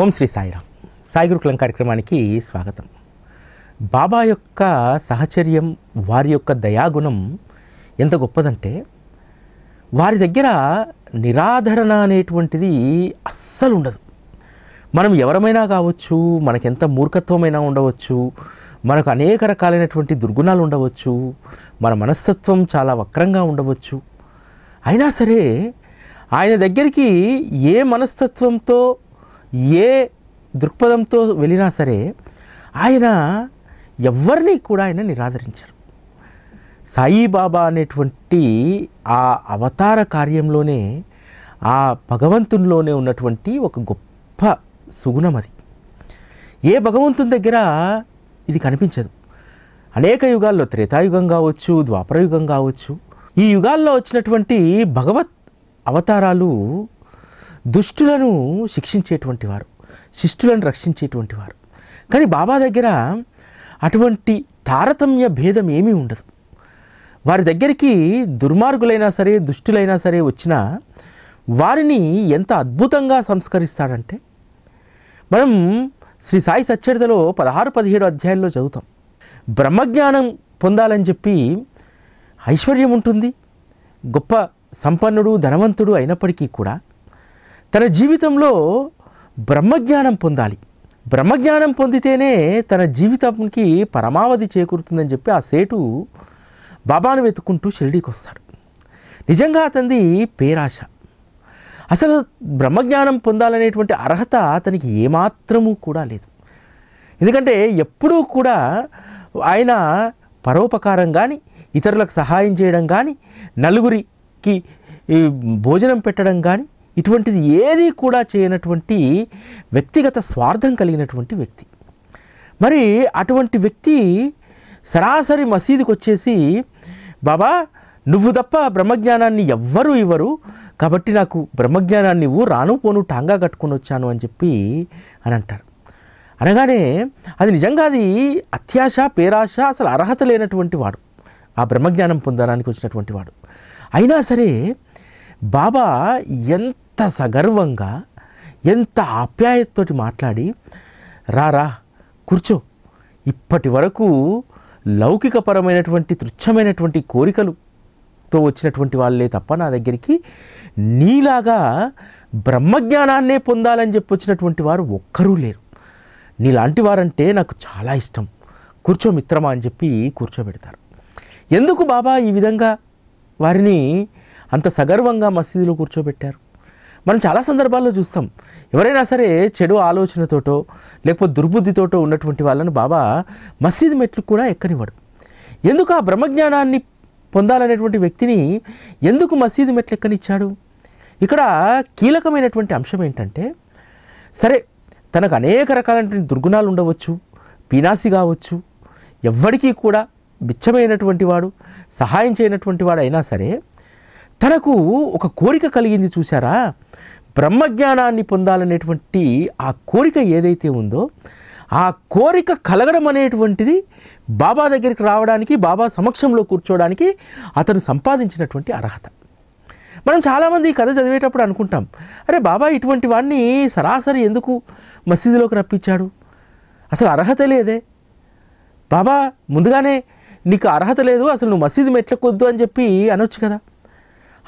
ఓం శ్రీ సాయిరామ్ సాయి గురుకులం కార్యక్రమానికి స్వాగతం బాబా యొక్క సహచర్యం వారి యొక్క దయాగుణం ఎంత గొప్పదంటే వారి దగ్గర నిరాధరణ అనేటువంటిది అస్సలు ఉండదు మనం ఎవరమైనా కావచ్చు మనకెంత మూర్ఖత్వమైనా ఉండవచ్చు మనకు అనేక రకాలైనటువంటి దుర్గుణాలు ఉండవచ్చు మన మనస్తత్వం చాలా వక్రంగా ఉండవచ్చు అయినా సరే ఆయన దగ్గరికి ఏ మనస్తత్వంతో ఏ దృక్పథంతో వెళ్ళినా సరే ఆయన ఎవరిని కూడా ఆయన నిరాదరించారు సాయిబాబా అనేటువంటి ఆ అవతార కార్యంలోనే ఆ భగవంతునిలోనే ఉన్నటువంటి ఒక గొప్ప సుగుణం అది ఏ భగవంతుని దగ్గర ఇది కనిపించదు అనేక యుగాల్లో త్రేతాయుగం కావచ్చు ద్వాపరయుగం కావచ్చు ఈ యుగాల్లో వచ్చినటువంటి భగవత్ అవతారాలు దుష్టులను శిక్షించేటువంటి వారు శిష్టులను రక్షించేటువంటి వారు కానీ బాబా దగ్గర అటువంటి తారతమ్య భేదం ఏమీ ఉండదు వారి దగ్గరికి దుర్మార్గులైనా సరే దుష్టులైనా సరే వచ్చినా వారిని ఎంత అద్భుతంగా సంస్కరిస్తాడంటే మనం శ్రీ సాయి సచ్చరితలో పదహారు పదిహేడు అధ్యాయాల్లో చదువుతాం బ్రహ్మజ్ఞానం పొందాలని చెప్పి ఐశ్వర్యం ఉంటుంది గొప్ప సంపన్నుడు ధనవంతుడు అయినప్పటికీ కూడా తన జీవితంలో బ్రహ్మజ్ఞానం పొందాలి బ్రహ్మజ్ఞానం పొందితేనే తన జీవితంకి పరమావధి చేకూరుతుందని చెప్పి ఆ సేటు బాబాను వెతుక్కుంటూ షిరిడీకి వస్తాడు నిజంగా అతనిది పేరాశ అసలు బ్రహ్మజ్ఞానం పొందాలనేటువంటి అర్హత అతనికి ఏమాత్రము కూడా లేదు ఎందుకంటే ఎప్పుడూ కూడా ఆయన పరోపకారం కానీ ఇతరులకు సహాయం చేయడం కానీ నలుగురికి భోజనం పెట్టడం కానీ ఇటువంటిది ఏది కూడా చేయనటువంటి వ్యక్తిగత స్వార్థం కలిగినటువంటి వ్యక్తి మరి అటువంటి వ్యక్తి సరాసరి మసీదుకి వచ్చేసి బాబా నువ్వు తప్ప బ్రహ్మజ్ఞానాన్ని ఎవ్వరూ ఇవ్వరు కాబట్టి నాకు బ్రహ్మజ్ఞానాన్ని ఇవ్వు రాను పోను టాంగా కట్టుకొని వచ్చాను అని చెప్పి అని అంటారు అనగానే అది నిజంగా అది అత్యాశ పేరాశ అసలు అర్హత లేనటువంటి వాడు ఆ బ్రహ్మజ్ఞానం పొందడానికి వచ్చినటువంటి వాడు అయినా సరే బాబా ఎంత సగర్వంగా ఎంత ఆప్యాయతతోటి మాట్లాడి రారా కూర్చో ఇప్పటి వరకు లౌకికపరమైనటువంటి తృచ్ఛమైనటువంటి కోరికలుతో వచ్చినటువంటి వాళ్ళే తప్ప నా దగ్గరికి నీలాగా బ్రహ్మజ్ఞానాన్నే పొందాలని చెప్పి వచ్చినటువంటి వారు ఒక్కరూ లేరు నీలాంటి వారంటే నాకు చాలా ఇష్టం కూర్చో మిత్రమా అని చెప్పి కూర్చోబెడతారు ఎందుకు బాబా ఈ విధంగా వారిని అంత సగర్వంగా మసీదులో కూర్చోబెట్టారు మనం చాలా సందర్భాల్లో చూస్తాం ఎవరైనా సరే చెడు ఆలోచనతోటో లేకపోతే దుర్బుద్ధితోటో ఉన్నటువంటి వాళ్ళను బాబా మసీదు మెట్లు కూడా ఎక్కనివ్వడు ఎందుకు ఆ బ్రహ్మజ్ఞానాన్ని పొందాలనేటువంటి వ్యక్తిని ఎందుకు మసీదు మెట్లు ఎక్కనిచ్చాడు ఇక్కడ కీలకమైనటువంటి అంశం ఏంటంటే సరే తనకు అనేక రకాలైనటువంటి దుర్గుణాలు ఉండవచ్చు పీనాసి కావచ్చు ఎవ్వడికీ కూడా బిచ్చమైనటువంటి వాడు సహాయం చేయనటువంటి వాడు అయినా సరే తనకు ఒక కోరిక కలిగింది చూసారా బ్రహ్మజ్ఞానాన్ని పొందాలనేటువంటి ఆ కోరిక ఏదైతే ఉందో ఆ కోరిక కలగడం అనేటువంటిది బాబా దగ్గరికి రావడానికి బాబా సమక్షంలో కూర్చోవడానికి అతను సంపాదించినటువంటి అర్హత మనం చాలామంది ఈ కథ చదివేటప్పుడు అనుకుంటాం అరే బాబా ఇటువంటి వాడిని సరాసరి ఎందుకు మసీదులోకి రప్పించాడు అసలు అర్హత లేదే బాబా ముందుగానే నీకు అర్హత లేదు అసలు నువ్వు మసీదు మెట్లకొద్దు అని చెప్పి అనొచ్చు కదా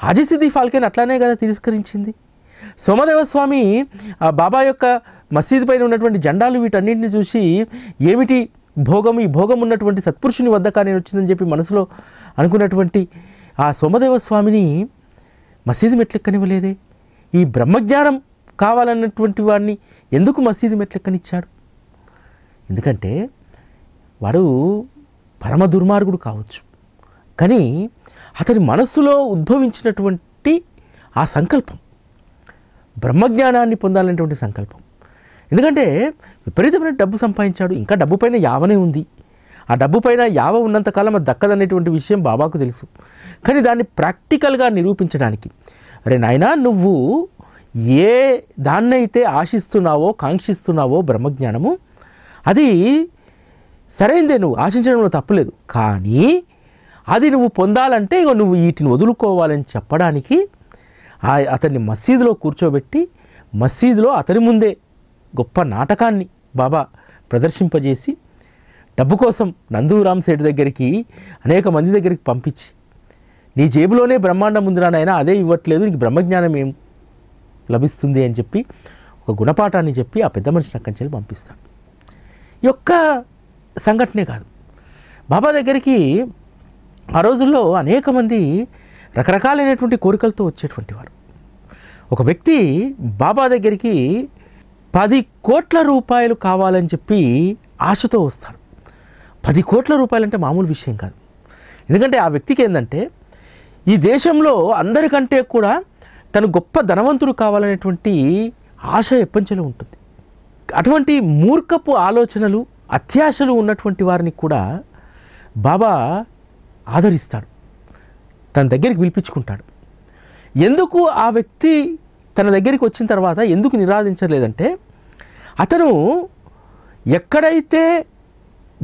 ఆజిసిద్ధి ఫాల్కేన్ అట్లానే కదా తిరస్కరించింది సోమదేవస్వామి బాబా యొక్క మసీదు పైన ఉన్నటువంటి జెండాలు వీటన్నింటిని చూసి ఏమిటి భోగం ఈ భోగం ఉన్నటువంటి సత్పురుషుని వద్ద కానీ వచ్చిందని చెప్పి మనసులో అనుకున్నటువంటి ఆ సోమదేవస్వామిని మసీదు మెట్లెక్కనివ్వలేదే ఈ బ్రహ్మజ్ఞానం కావాలన్నటువంటి వాడిని ఎందుకు మసీదు మెట్లెక్కనిచ్చాడు ఎందుకంటే వాడు పరమ దుర్మార్గుడు కావచ్చు కానీ అతని మనస్సులో ఉద్భవించినటువంటి ఆ సంకల్పం బ్రహ్మజ్ఞానాన్ని పొందాలనేటువంటి సంకల్పం ఎందుకంటే విపరీతమైన డబ్బు సంపాదించాడు ఇంకా డబ్బు పైన యావనే ఉంది ఆ డబ్బు పైన యావ ఉన్నంతకాలం అది దక్కదనేటువంటి విషయం బాబాకు తెలుసు కానీ దాన్ని ప్రాక్టికల్గా నిరూపించడానికి అరే నాయన నువ్వు ఏ దాన్నైతే ఆశిస్తున్నావో కాంక్షిస్తున్నావో బ్రహ్మజ్ఞానము అది సరైందే నువ్వు ఆశించడంలో తప్పులేదు కానీ అది నువ్వు పొందాలంటే ఇక నువ్వు వీటిని వదులుకోవాలని చెప్పడానికి అతన్ని మసీదులో కూర్చోబెట్టి మసీదులో అతని ముందే గొప్ప నాటకాన్ని బాబా ప్రదర్శింపజేసి డబ్బు కోసం నందూరామ్ సేటు దగ్గరికి అనేక మంది దగ్గరికి పంపించి నీ జేబులోనే బ్రహ్మాండం ఉంది అదే ఇవ్వట్లేదు నీకు బ్రహ్మజ్ఞానం ఏం లభిస్తుంది అని చెప్పి ఒక గుణపాఠాన్ని చెప్పి ఆ పెద్ద మనిషిని అక్కడి నుంచి పంపిస్తాడు ఈ యొక్క సంఘటనే కాదు బాబా దగ్గరికి ఆ రోజుల్లో అనేక మంది రకరకాలైనటువంటి కోరికలతో వచ్చేటువంటి వారు ఒక వ్యక్తి బాబా దగ్గరికి పది కోట్ల రూపాయలు కావాలని చెప్పి ఆశతో వస్తాడు పది కోట్ల రూపాయలంటే మామూలు విషయం కాదు ఎందుకంటే ఆ వ్యక్తికి ఏంటంటే ఈ దేశంలో అందరికంటే కూడా తను గొప్ప ధనవంతుడు కావాలనేటువంటి ఆశ ఎప్పంచలో ఉంటుంది అటువంటి మూర్ఖపు ఆలోచనలు అత్యాశలు ఉన్నటువంటి వారిని కూడా బాబా ఆదరిస్తాడు తన దగ్గరికి పిలిపించుకుంటాడు ఎందుకు ఆ వ్యక్తి తన దగ్గరికి వచ్చిన తర్వాత ఎందుకు నిరాధించలేదంటే అతను ఎక్కడైతే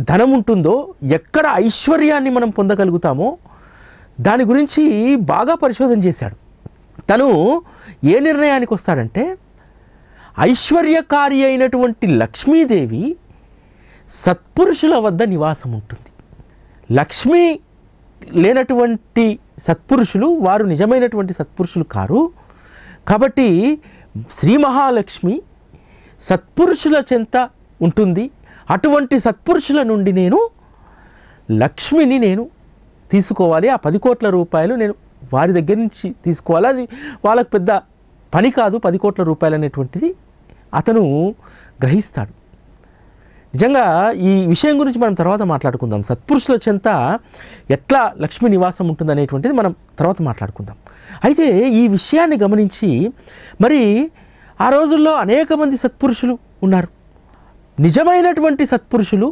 ధనం ఉంటుందో ఎక్కడ ఐశ్వర్యాన్ని మనం పొందగలుగుతామో దాని గురించి బాగా పరిశోధన చేశాడు తను ఏ నిర్ణయానికి వస్తాడంటే ఐశ్వర్యకారి అయినటువంటి లక్ష్మీదేవి సత్పురుషుల వద్ద నివాసం ఉంటుంది లక్ష్మీ లేనటువంటి సత్పురుషులు వారు నిజమైనటువంటి సత్పురుషులు కారు కాబట్టి శ్రీ మహాలక్ష్మి సత్పురుషుల చెంత ఉంటుంది అటువంటి సత్పురుషుల నుండి నేను లక్ష్మిని నేను తీసుకోవాలి ఆ పది కోట్ల రూపాయలు నేను వారి దగ్గర నుంచి తీసుకోవాలి అది వాళ్ళకు పెద్ద పని కాదు పది కోట్ల రూపాయలు అనేటువంటిది అతను గ్రహిస్తాడు నిజంగా ఈ విషయం గురించి మనం తర్వాత మాట్లాడుకుందాం సత్పురుషుల చెంత ఎట్లా లక్ష్మి నివాసం ఉంటుందనేటువంటిది మనం తర్వాత మాట్లాడుకుందాం అయితే ఈ విషయాన్ని గమనించి మరి ఆ రోజుల్లో అనేక మంది సత్పురుషులు ఉన్నారు నిజమైనటువంటి సత్పురుషులు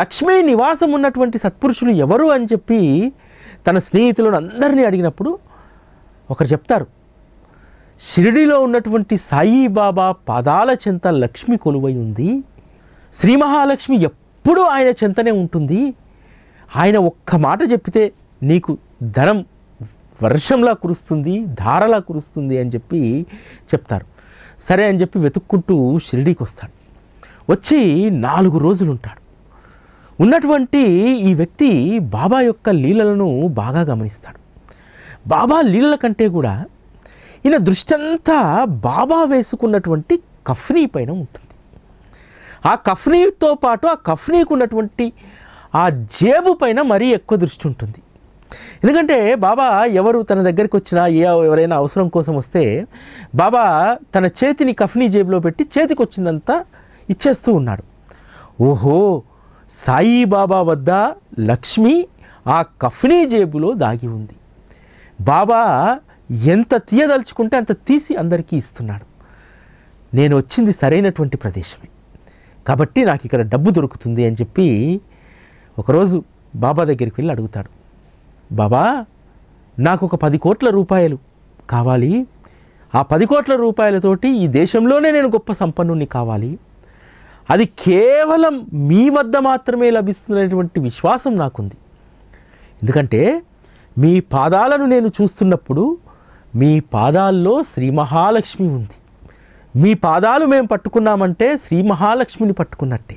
లక్ష్మీ నివాసం ఉన్నటువంటి సత్పురుషులు ఎవరు అని చెప్పి తన స్నేహితులను అందరినీ అడిగినప్పుడు ఒకరు చెప్తారు షిరిడిలో ఉన్నటువంటి సాయిబాబా పాదాల చెంత లక్ష్మి కొలువై ఉంది శ్రీ మహాలక్ష్మి ఎప్పుడూ ఆయన చెంతనే ఉంటుంది ఆయన ఒక్క మాట చెప్పితే నీకు ధనం వర్షంలా కురుస్తుంది ధారలా కురుస్తుంది అని చెప్పి చెప్తారు సరే అని చెప్పి వెతుక్కుంటూ షిరిడీకి వస్తాడు వచ్చి నాలుగు రోజులు ఉంటాడు ఉన్నటువంటి ఈ వ్యక్తి బాబా యొక్క లీలలను బాగా గమనిస్తాడు బాబా లీలల కంటే కూడా ఈయన దృష్టంతా బాబా వేసుకున్నటువంటి కఫ్నీ పైన ఉంటుంది ఆ కఫ్నీతో పాటు ఆ కఫ్నీకి ఉన్నటువంటి ఆ జేబు పైన మరీ ఎక్కువ దృష్టి ఉంటుంది ఎందుకంటే బాబా ఎవరు తన దగ్గరికి వచ్చినా ఏ ఎవరైనా అవసరం కోసం వస్తే బాబా తన చేతిని కఫ్నీ జేబులో పెట్టి చేతికి వచ్చిందంతా ఇచ్చేస్తూ ఉన్నాడు ఓహో సాయిబాబా వద్ద లక్ష్మి ఆ కఫ్నీ జేబులో దాగి ఉంది బాబా ఎంత తీయదలుచుకుంటే అంత తీసి అందరికీ ఇస్తున్నాడు నేను వచ్చింది సరైనటువంటి ప్రదేశమే కాబట్టి నాకు ఇక్కడ డబ్బు దొరుకుతుంది అని చెప్పి ఒకరోజు బాబా దగ్గరికి వెళ్ళి అడుగుతాడు బాబా నాకు ఒక పది కోట్ల రూపాయలు కావాలి ఆ పది కోట్ల రూపాయలతోటి ఈ దేశంలోనే నేను గొప్ప సంపన్నుని కావాలి అది కేవలం మీ వద్ద మాత్రమే లభిస్తున్నటువంటి విశ్వాసం నాకుంది ఎందుకంటే మీ పాదాలను నేను చూస్తున్నప్పుడు మీ పాదాల్లో శ్రీ మహాలక్ష్మి ఉంది మీ పాదాలు మేము పట్టుకున్నామంటే శ్రీ మహాలక్ష్మిని పట్టుకున్నట్టే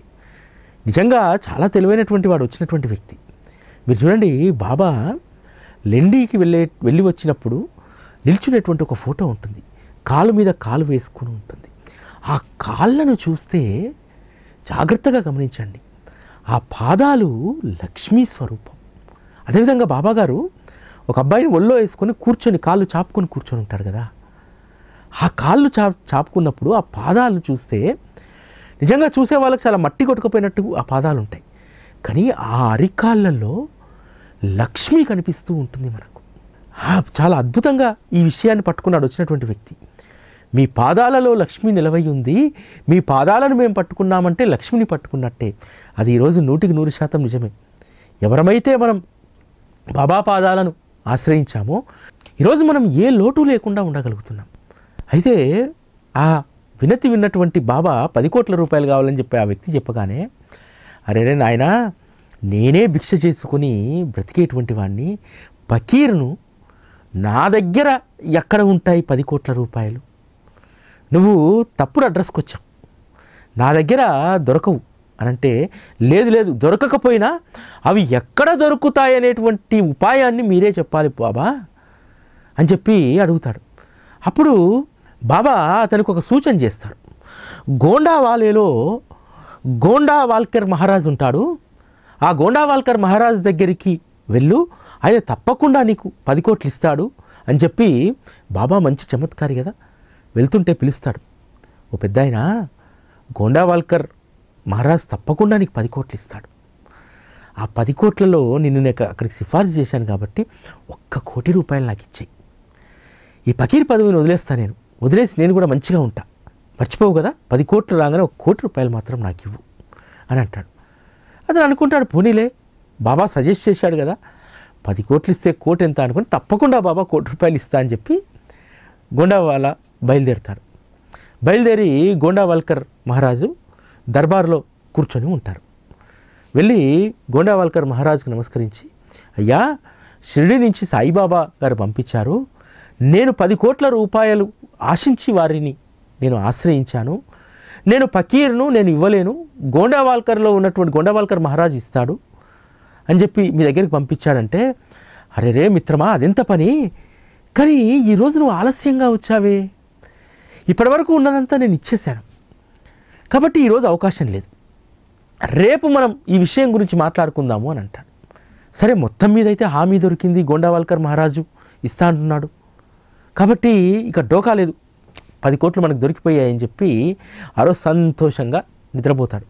నిజంగా చాలా తెలివైనటువంటి వాడు వచ్చినటువంటి వ్యక్తి మీరు చూడండి బాబా లెండీకి వెళ్ళే వెళ్ళి వచ్చినప్పుడు నిల్చునేటువంటి ఒక ఫోటో ఉంటుంది కాలు మీద కాలు వేసుకుని ఉంటుంది ఆ కాళ్ళను చూస్తే జాగ్రత్తగా గమనించండి ఆ పాదాలు లక్ష్మీ స్వరూపం అదేవిధంగా బాబాగారు ఒక అబ్బాయిని ఒళ్ళో వేసుకొని కూర్చొని కాళ్ళు చాపుకొని కూర్చొని ఉంటారు కదా ఆ కాళ్ళు చా చాపుకున్నప్పుడు ఆ పాదాలను చూస్తే నిజంగా చూసే వాళ్ళకి చాలా మట్టి కొట్టుకుపోయినట్టు ఆ పాదాలు ఉంటాయి కానీ ఆ అరికాళ్ళల్లో లక్ష్మి కనిపిస్తూ ఉంటుంది మనకు చాలా అద్భుతంగా ఈ విషయాన్ని పట్టుకున్నాడు వచ్చినటువంటి వ్యక్తి మీ పాదాలలో లక్ష్మి నిలవై ఉంది మీ పాదాలను మేము పట్టుకున్నామంటే లక్ష్మిని పట్టుకున్నట్టే అది ఈరోజు నూటికి నూరు శాతం నిజమే ఎవరమైతే మనం బాబా పాదాలను ఆశ్రయించామో ఈరోజు మనం ఏ లోటు లేకుండా ఉండగలుగుతున్నాం అయితే ఆ వినతి విన్నటువంటి బాబా పది కోట్ల రూపాయలు కావాలని చెప్పి ఆ వ్యక్తి చెప్పగానే అరే నాయన నేనే భిక్ష చేసుకుని బ్రతికేటువంటి వాడిని పకీర్ను నా దగ్గర ఎక్కడ ఉంటాయి పది కోట్ల రూపాయలు నువ్వు తప్పుడు అడ్రస్కి వచ్చావు నా దగ్గర దొరకవు అని అంటే లేదు లేదు దొరకకపోయినా అవి ఎక్కడ దొరుకుతాయి అనేటువంటి ఉపాయాన్ని మీరే చెప్పాలి బాబా అని చెప్పి అడుగుతాడు అప్పుడు బాబా అతనికి ఒక సూచన చేస్తాడు గోండా వాలేలో గోండా వాల్కర్ మహారాజ్ ఉంటాడు ఆ గోండా వాల్కర్ మహారాజ్ దగ్గరికి వెళ్ళు ఆయన తప్పకుండా నీకు పది కోట్లు ఇస్తాడు అని చెప్పి బాబా మంచి చమత్కారి కదా వెళ్తుంటే పిలుస్తాడు ఓ పెద్ద ఆయన గోండావాల్కర్ మహారాజ్ తప్పకుండా నీకు పది కోట్లు ఇస్తాడు ఆ పది కోట్లలో నిన్ను నేను అక్కడికి సిఫార్సు చేశాను కాబట్టి ఒక్క కోటి రూపాయలు నాకు ఇచ్చాయి ఈ పకీర్ పదవిని వదిలేస్తాను నేను వదిలేసి నేను కూడా మంచిగా ఉంటా మర్చిపోవు కదా పది కోట్లు రాగానే ఒక కోటి రూపాయలు మాత్రం నాకు ఇవ్వు అని అంటాడు అతను అనుకుంటాడు పోనీలే బాబా సజెస్ట్ చేశాడు కదా పది కోట్లు ఇస్తే కోటి ఎంత అనుకుని తప్పకుండా బాబా కోటి రూపాయలు ఇస్తా అని చెప్పి గోండావాలా బయలుదేరుతాడు బయలుదేరి గోండావాల్కర్ మహారాజు దర్బార్లో కూర్చొని ఉంటారు వెళ్ళి గోండావాల్కర్ మహారాజుకు నమస్కరించి అయ్యా షిరిడి నుంచి సాయిబాబా గారు పంపించారు నేను పది కోట్ల రూపాయలు ఆశించి వారిని నేను ఆశ్రయించాను నేను పకీర్ను నేను ఇవ్వలేను గోండావాల్కర్లో ఉన్నటువంటి గోండావాల్కర్ మహారాజ్ ఇస్తాడు అని చెప్పి మీ దగ్గరికి పంపించాడంటే అరే రే మిత్రమా అదెంత పని కానీ ఈరోజు నువ్వు ఆలస్యంగా వచ్చావే ఇప్పటివరకు ఉన్నదంతా నేను ఇచ్చేశాను కాబట్టి ఈరోజు అవకాశం లేదు రేపు మనం ఈ విషయం గురించి మాట్లాడుకుందాము అని అంటాడు సరే మొత్తం మీద అయితే హామీ దొరికింది గోండావాల్కర్ మహారాజు ఇస్తా అంటున్నాడు కాబట్టి ఇక డోకా లేదు పది కోట్లు మనకు దొరికిపోయాయని చెప్పి ఆరో సంతోషంగా నిద్రపోతాడు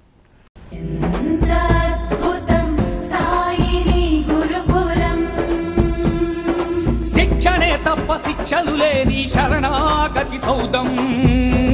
శిక్షణే తప్ప శిక్షలు లేని శరణాగతి సౌదం